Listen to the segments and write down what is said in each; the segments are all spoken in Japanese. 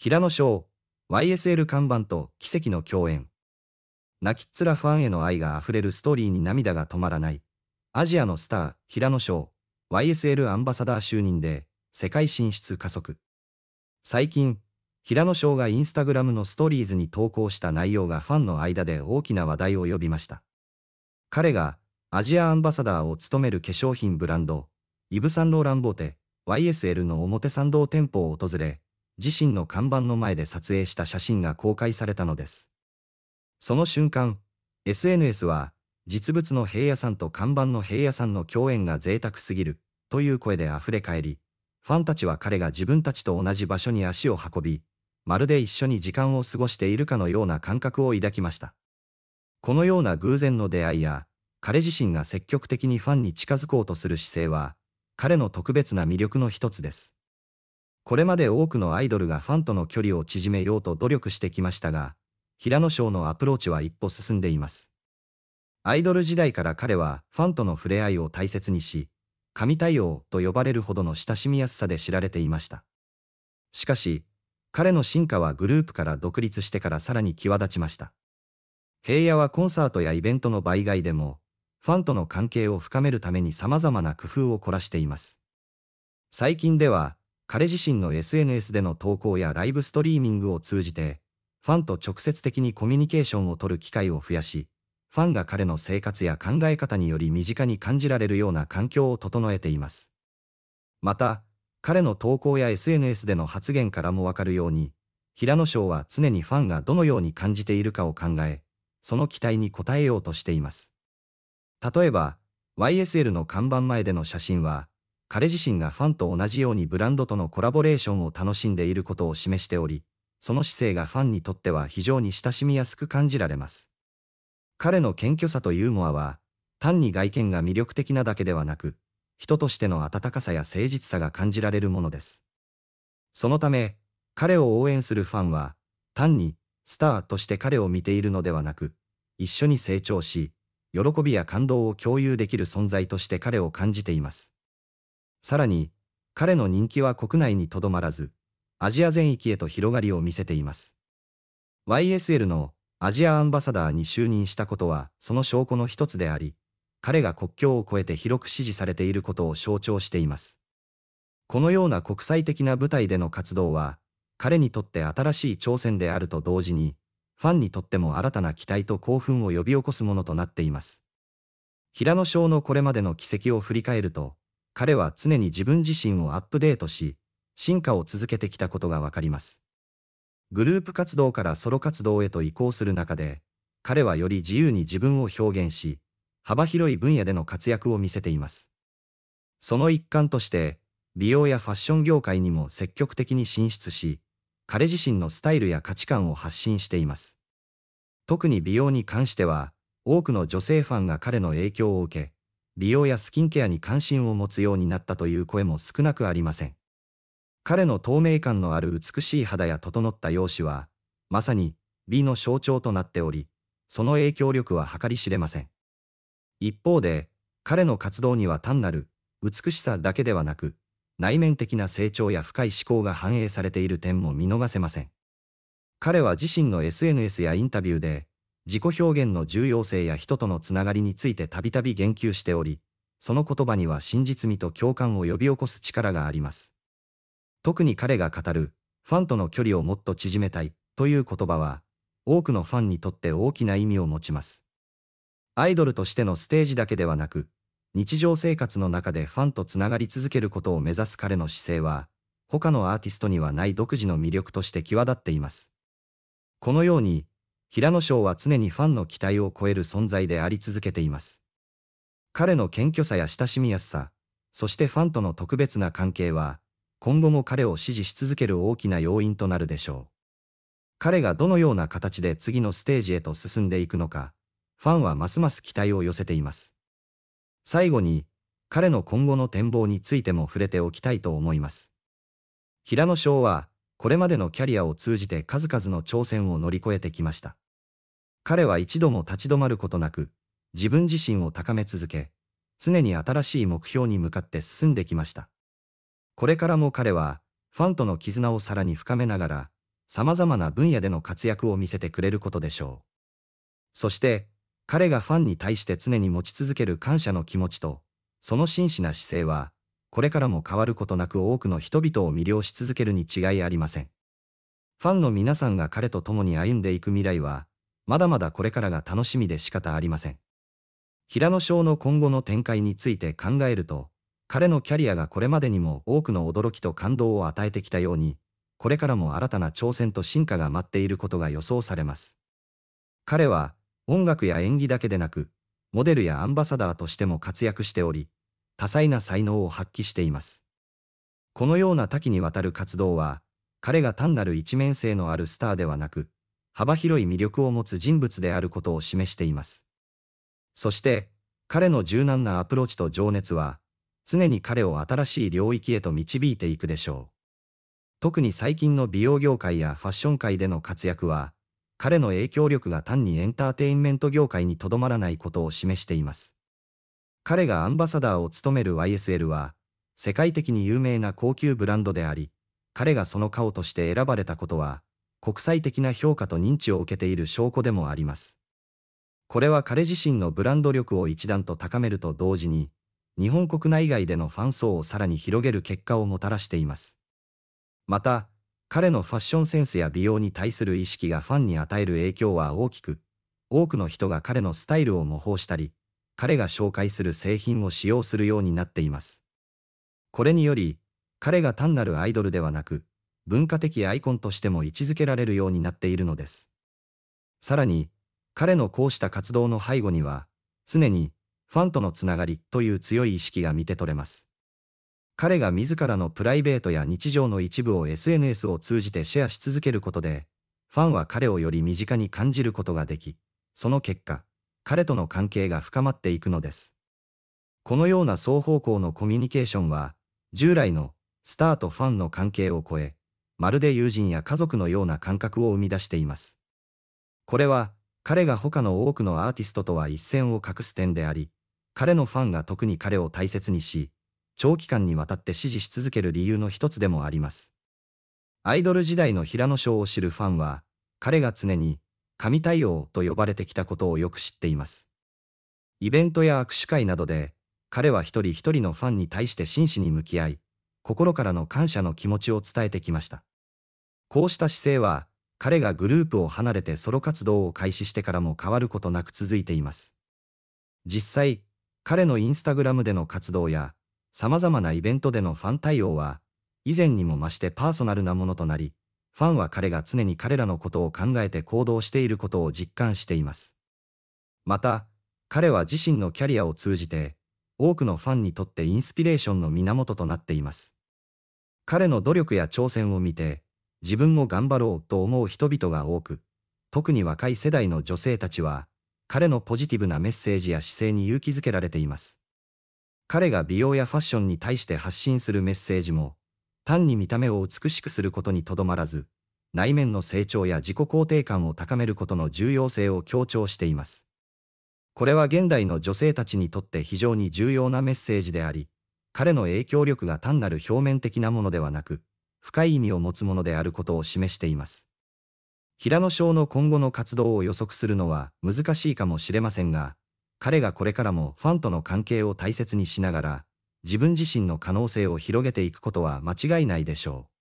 平野翔、YSL 看板と奇跡の共演。泣きっ面ファンへの愛が溢れるストーリーに涙が止まらない。アジアのスター、平野翔、YSL アンバサダー就任で、世界進出加速。最近、平野翔がインスタグラムのストーリーズに投稿した内容がファンの間で大きな話題を呼びました。彼が、アジアアンバサダーを務める化粧品ブランド、イブ・サンローランボーテ、YSL の表参道店舗を訪れ、自身の看板の前で撮影した写真が公開されたのです。その瞬間、SNS は、実物の平野さんと看板の平野さんの共演が贅沢すぎる、という声で溢れ返り、ファンたちは彼が自分たちと同じ場所に足を運び、まるで一緒に時間を過ごしているかのような感覚を抱きました。このような偶然の出会いや、彼自身が積極的にファンに近づこうとする姿勢は、彼の特別な魅力の一つです。これまで多くのアイドルがファンとの距離を縮めようと努力してきましたが、平野翔のアプローチは一歩進んでいます。アイドル時代から彼はファンとの触れ合いを大切にし、神対応と呼ばれるほどの親しみやすさで知られていました。しかし、彼の進化はグループから独立してからさらに際立ちました。平野はコンサートやイベントの媒外でも、ファンとの関係を深めるために様々な工夫を凝らしています。最近では、彼自身の SNS での投稿やライブストリーミングを通じて、ファンと直接的にコミュニケーションを取る機会を増やし、ファンが彼の生活や考え方により身近に感じられるような環境を整えています。また、彼の投稿や SNS での発言からもわかるように、平野翔は常にファンがどのように感じているかを考え、その期待に応えようとしています。例えば、YSL の看板前での写真は、彼自身がファンと同じようにブランドとのコラボレーションを楽しんでいることを示しており、その姿勢がファンにとっては非常に親しみやすく感じられます。彼の謙虚さとユーモアは、単に外見が魅力的なだけではなく、人としての温かさや誠実さが感じられるものです。そのため、彼を応援するファンは、単にスターとして彼を見ているのではなく、一緒に成長し、喜びや感動を共有できる存在として彼を感じています。さらに、彼の人気は国内にとどまらず、アジア全域へと広がりを見せています。YSL のアジアアンバサダーに就任したことはその証拠の一つであり、彼が国境を越えて広く支持されていることを象徴しています。このような国際的な舞台での活動は、彼にとって新しい挑戦であると同時に、ファンにとっても新たな期待と興奮を呼び起こすものとなっています。平野翔のこれまでの軌跡を振り返ると、彼は常に自分自身をアップデートし、進化を続けてきたことがわかります。グループ活動からソロ活動へと移行する中で、彼はより自由に自分を表現し、幅広い分野での活躍を見せています。その一環として、美容やファッション業界にも積極的に進出し、彼自身のスタイルや価値観を発信しています。特に美容に関しては、多くの女性ファンが彼の影響を受け、美容やスキンケアに関心を持つようになったという声も少なくありません。彼の透明感のある美しい肌や整った容姿は、まさに美の象徴となっており、その影響力は計り知れません。一方で、彼の活動には単なる美しさだけではなく、内面的な成長や深い思考が反映されている点も見逃せません。彼は自身の SNS やインタビューで、自己表現の重要性や人とのつながりについてたびたび言及しており、その言葉には真実味と共感を呼び起こす力があります。特に彼が語る、ファンとの距離をもっと縮めたいという言葉は、多くのファンにとって大きな意味を持ちます。アイドルとしてのステージだけではなく、日常生活の中でファンとつながり続けることを目指す彼の姿勢は、他のアーティストにはない独自の魅力として際立っています。このように、平野翔は常にファンの期待を超える存在であり続けています。彼の謙虚さや親しみやすさ、そしてファンとの特別な関係は、今後も彼を支持し続ける大きな要因となるでしょう。彼がどのような形で次のステージへと進んでいくのか、ファンはますます期待を寄せています。最後に、彼の今後の展望についても触れておきたいと思います。平野翔は、これまでのキャリアを通じて数々の挑戦を乗り越えてきました。彼は一度も立ち止まることなく、自分自身を高め続け、常に新しい目標に向かって進んできました。これからも彼は、ファンとの絆をさらに深めながら、様々な分野での活躍を見せてくれることでしょう。そして、彼がファンに対して常に持ち続ける感謝の気持ちと、その真摯な姿勢は、これからも変わることなく多くの人々を魅了し続けるに違いありません。ファンの皆さんが彼と共に歩んでいく未来は、まだまだこれからが楽しみで仕方ありません。平野翔の今後の展開について考えると、彼のキャリアがこれまでにも多くの驚きと感動を与えてきたように、これからも新たな挑戦と進化が待っていることが予想されます。彼は、音楽や演技だけでなく、モデルやアンバサダーとしても活躍しており、多彩な才能を発揮しています。このような多岐にわたる活動は、彼が単なる一面性のあるスターではなく、幅広い魅力を持つ人物であることを示しています。そして、彼の柔軟なアプローチと情熱は、常に彼を新しい領域へと導いていくでしょう。特に最近の美容業界やファッション界での活躍は、彼の影響力が単にエンターテインメント業界にとどまらないことを示しています。彼がアンバサダーを務める YSL は、世界的に有名な高級ブランドであり、彼がその顔として選ばれたことは、国際的な評価と認知を受けている証拠でもあります。これは彼自身のブランド力を一段と高めると同時に、日本国内外でのファン層をさらに広げる結果をもたらしています。また、彼のファッションセンスや美容に対する意識がファンに与える影響は大きく、多くの人が彼のスタイルを模倣したり、彼が紹介する製品を使用するようになっています。これにより、彼が単なるアイドルではなく、文化的アイコンとしても位置づけられるようになっているのです。さらに、彼のこうした活動の背後には、常に、ファンとのつながりという強い意識が見て取れます。彼が自らのプライベートや日常の一部を SNS を通じてシェアし続けることで、ファンは彼をより身近に感じることができ、その結果、彼との関係が深まっていくのです。このような双方向のコミュニケーションは、従来のスターとファンの関係を超え、まるで友人や家族のような感覚を生み出しています。これは、彼が他の多くのアーティストとは一線を画す点であり、彼のファンが特に彼を大切にし、長期間にわたって支持し続ける理由の一つでもあります。アイドル時代の平野翔を知るファンは、彼が常に神対応と呼ばれてきたことをよく知っています。イベントや握手会などで、彼は一人一人のファンに対して真摯に向き合い、心からの感謝の気持ちを伝えてきました。こうした姿勢は、彼がグループを離れてソロ活動を開始してからも変わることなく続いています。実際、彼のインスタグラムでの活動や、様々なイベントでのファン対応は、以前にも増してパーソナルなものとなり、ファンは彼が常に彼らのことを考えて行動していることを実感しています。また、彼は自身のキャリアを通じて、多くのファンにとってインスピレーションの源となっています。彼の努力や挑戦を見て、自分も頑張ろうと思う人々が多く、特に若い世代の女性たちは、彼のポジティブなメッセージや姿勢に勇気づけられています。彼が美容やファッションに対して発信するメッセージも、単に見た目を美しくすることにとどまらず、内面の成長や自己肯定感を高めることの重要性を強調しています。これは現代の女性たちにとって非常に重要なメッセージであり、彼の影響力が単なる表面的なものではなく、深い意味を持つものであることを示しています。平野翔の今後の活動を予測するのは難しいかもしれませんが、彼がこれからもファンとの関係を大切にしながら、自分自身の可能性を広げていくことは間違いないでしょう。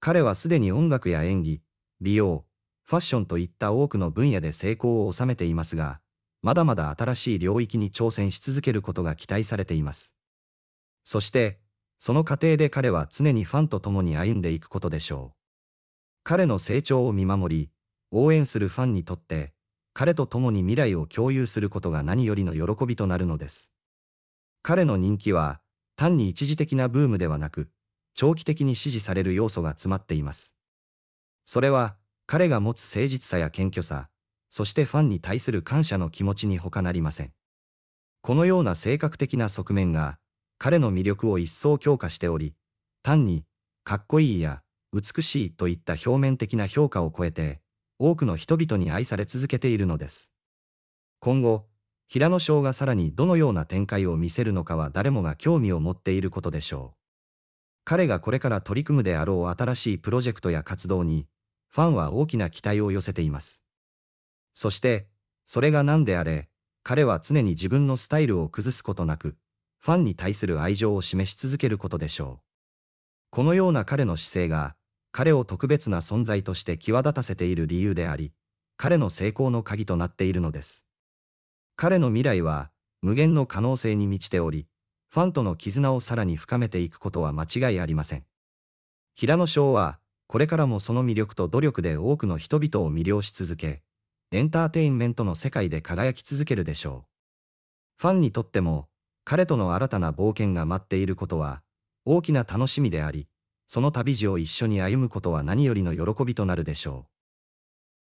彼はすでに音楽や演技、美容、ファッションといった多くの分野で成功を収めていますが、まだまだ新しい領域に挑戦し続けることが期待されています。そして、その過程で彼は常にファンと共に歩んでいくことでしょう。彼の成長を見守り、応援するファンにとって、彼と共に未来を共有することが何よりの喜びとなるのです。彼の人気は、単に一時的なブームではなく、長期的に支持される要素が詰まっています。それは、彼が持つ誠実さや謙虚さ、そしてファンに対する感謝の気持ちに他なりません。このような性格的な側面が、彼の魅力を一層強化しており、単に、かっこいいや、美しいといった表面的な評価を超えて、多くの人々に愛され続けているのです。今後、平野翔がさらにどのような展開を見せるのかは誰もが興味を持っていることでしょう。彼がこれから取り組むであろう新しいプロジェクトや活動に、ファンは大きな期待を寄せています。そして、それが何であれ、彼は常に自分のスタイルを崩すことなく、ファンに対する愛情を示し続けることでしょう。このような彼の姿勢が、彼を特別な存在として際立たせている理由であり、彼の成功の鍵となっているのです。彼の未来は無限の可能性に満ちており、ファンとの絆をさらに深めていくことは間違いありません。平野翔は、これからもその魅力と努力で多くの人々を魅了し続け、エンターテインメントの世界で輝き続けるでしょう。ファンにとっても、彼との新たな冒険が待っていることは、大きな楽しみであり、その旅路を一緒に歩むことは何よりの喜びとなるでしょう。